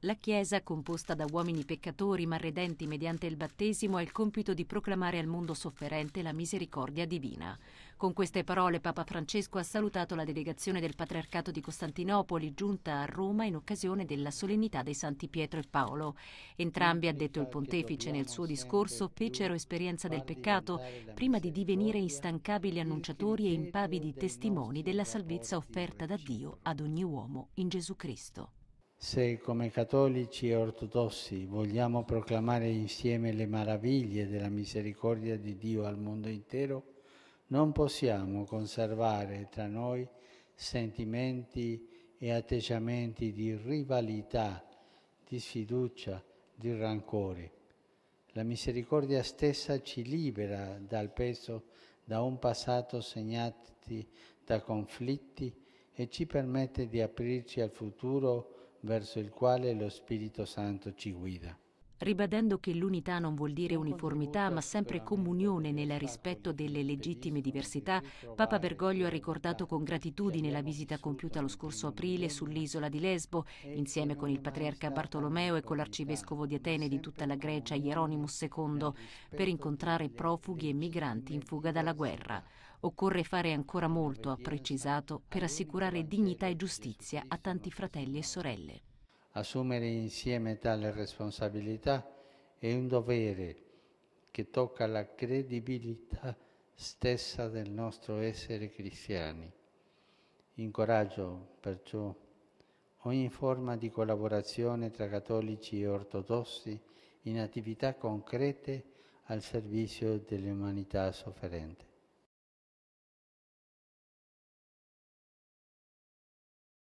La Chiesa, composta da uomini peccatori ma redenti mediante il battesimo, ha il compito di proclamare al mondo sofferente la misericordia divina. Con queste parole Papa Francesco ha salutato la delegazione del Patriarcato di Costantinopoli giunta a Roma in occasione della solennità dei Santi Pietro e Paolo. Entrambi, ha detto il pontefice nel suo discorso, fecero esperienza del peccato prima di divenire instancabili annunciatori e impavidi testimoni della salvezza offerta da Dio ad ogni uomo in Gesù Cristo. Se come cattolici e ortodossi vogliamo proclamare insieme le meraviglie della misericordia di Dio al mondo intero, non possiamo conservare tra noi sentimenti e atteggiamenti di rivalità, di sfiducia, di rancore. La misericordia stessa ci libera dal peso, da un passato segnati da conflitti e ci permette di aprirci al futuro verso il quale lo Spirito Santo ci guida ribadendo che l'unità non vuol dire uniformità, ma sempre comunione nel rispetto delle legittime diversità, Papa Bergoglio ha ricordato con gratitudine la visita compiuta lo scorso aprile sull'isola di Lesbo, insieme con il patriarca Bartolomeo e con l'arcivescovo di Atene di tutta la Grecia Hieronymus II, per incontrare profughi e migranti in fuga dalla guerra. Occorre fare ancora molto, ha precisato, per assicurare dignità e giustizia a tanti fratelli e sorelle assumere insieme tale responsabilità è un dovere che tocca la credibilità stessa del nostro essere cristiani. Incoraggio perciò ogni forma di collaborazione tra cattolici e ortodossi in attività concrete al servizio dell'umanità sofferente.